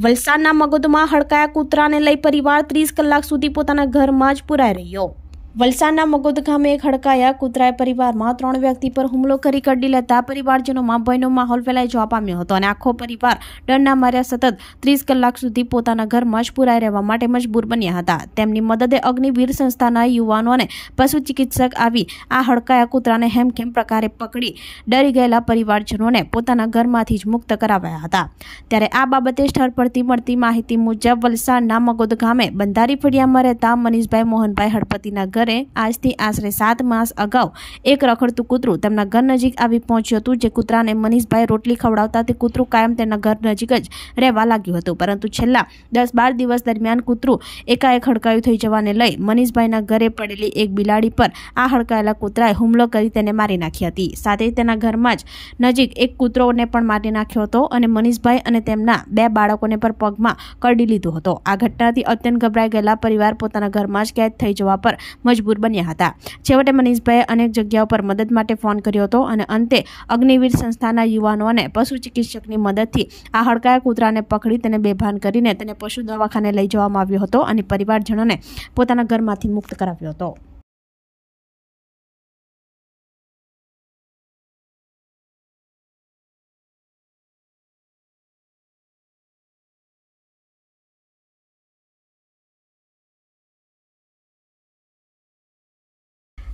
વલસાડના મગોદમાં હડકાયા કૂતરાને લઈ પરિવાર ત્રીસ કલાક સુધી પોતાના ઘરમાં જ પુરાઈ રહ્યો વલસાડના મગોદ ગામે હડકાયા કૂતરાએ પરિવારમાં ત્રણ વ્યક્તિ પર હુમલો કરી કડી લેતા પરિવારજનોમાં ભયનો માહોલ ફેલાય જવા પામ્યો હતો અને આખો પરિવાર ડરના માર્યા સતત ત્રીસ કલાક સુધી પોતાના ઘરમાં જ પુરાઈ રહેવા માટે મજબૂર બન્યા હતા તેમની મદદે અગ્નિવીર સંસ્થાના યુવાનો અને પશુ ચિકિત્સક આવી આ હડકાયા કૂતરાને હેમખેમ પ્રકારે પકડી ડરી ગયેલા પરિવારજનોને પોતાના ઘરમાંથી જ મુક્ત કરાવ્યા હતા ત્યારે આ બાબતે સ્થળ પરથી મળતી માહિતી મુજબ વલસાડના મગોદ ગામે બંધારી ફળિયામાં રહેતા મનીષભાઈ મોહનભાઈ હડપતિના ઘર ઘરે આજથી આશરે સાત માસ અગાઉ એક રખડતું કૂતરું તેમના ઘર નજીક આવી પહોંચ્યું હતું જે કૂતરાને મનીષભાઈ રોટલી ખવડાવતા તે કૂતરું કાયમ તેના ઘર નજીક જ રહેવા લાગ્યું હતું પરંતુ છેલ્લા દસ બાર દિવસ દરમિયાન કૂતરું એકાએક હડકાયું થઈ જવાને લઈ મનીષભાઈના ઘરે પડેલી એક બિલાડી પર આ હડકાયેલા કૂતરાએ હુમલો કરી તેને મારી નાખી હતી સાથે તેના ઘરમાં જ નજીક એક કૂતરોને પણ મારી નાખ્યો હતો અને મનીષભાઈ અને તેમના બે બાળકોને પણ પગમાં કરડી લીધો હતો આ ઘટનાથી અત્યંત ગભરાઈ ગયેલા પરિવાર પોતાના ઘરમાં જ કેદ થઈ જવા પર મજબૂર બન્યા હતા છેવટે મનીષભાઈએ અનેક જગ્યાઓ પર મદદ માટે ફોન કર્યો હતો અને અંતે અગ્નિવીર સંસ્થાના યુવાનો અને પશુ ચિકિત્સકની મદદથી આ હડકાયા કૂતરાને પકડી તેને બેભાન કરીને તેને પશુ દવાખાને લઈ જવામાં આવ્યો હતો અને પરિવારજનોને પોતાના ઘરમાંથી મુક્ત કરાવ્યો હતો